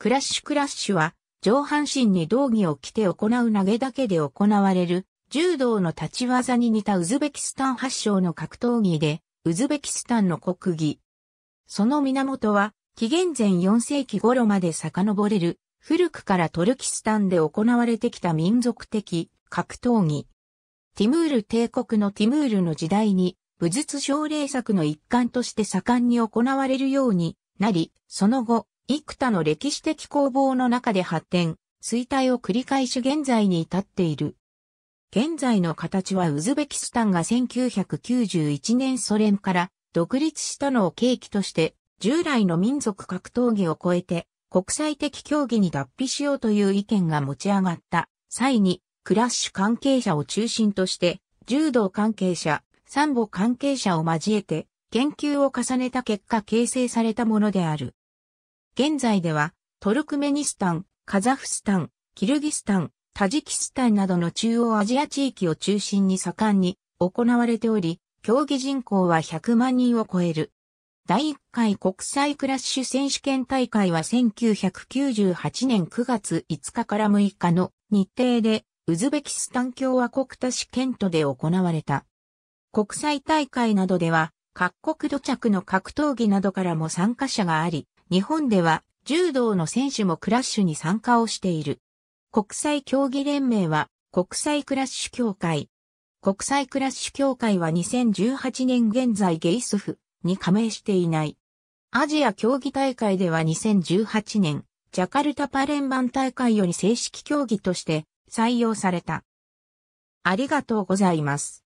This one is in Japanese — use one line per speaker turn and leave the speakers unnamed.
クラッシュクラッシュは、上半身に道着を着て行う投げだけで行われる、柔道の立ち技に似たウズベキスタン発祥の格闘技で、ウズベキスタンの国技。その源は、紀元前4世紀頃まで遡れる、古くからトルキスタンで行われてきた民族的格闘技。ティムール帝国のティムールの時代に、武術奨励作の一環として盛んに行われるようになり、その後、幾多の歴史的攻防の中で発展、衰退を繰り返し現在に至っている。現在の形はウズベキスタンが1991年ソ連から独立したのを契機として、従来の民族格闘技を超えて国際的競技に脱皮しようという意見が持ち上がった際に、クラッシュ関係者を中心として、柔道関係者、サンボ関係者を交えて研究を重ねた結果形成されたものである。現在では、トルクメニスタン、カザフスタン、キルギスタン、タジキスタンなどの中央アジア地域を中心に盛んに行われており、競技人口は100万人を超える。第1回国際クラッシュ選手権大会は1998年9月5日から6日の日程で、ウズベキスタン共和国都市ケントで行われた。国際大会などでは、各国土着の格闘技などからも参加者があり、日本では柔道の選手もクラッシュに参加をしている。国際競技連盟は国際クラッシュ協会。国際クラッシュ協会は2018年現在ゲイスフに加盟していない。アジア競技大会では2018年、ジャカルタパレンバン大会より正式競技として採用された。ありがとうございます。